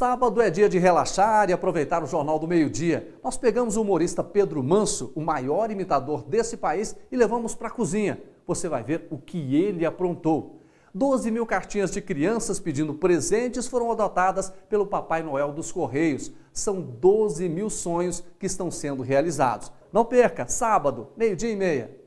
Sábado é dia de relaxar e aproveitar o Jornal do Meio-Dia. Nós pegamos o humorista Pedro Manso, o maior imitador desse país, e levamos para a cozinha. Você vai ver o que ele aprontou. 12 mil cartinhas de crianças pedindo presentes foram adotadas pelo Papai Noel dos Correios. São 12 mil sonhos que estão sendo realizados. Não perca, sábado, meio-dia e meia.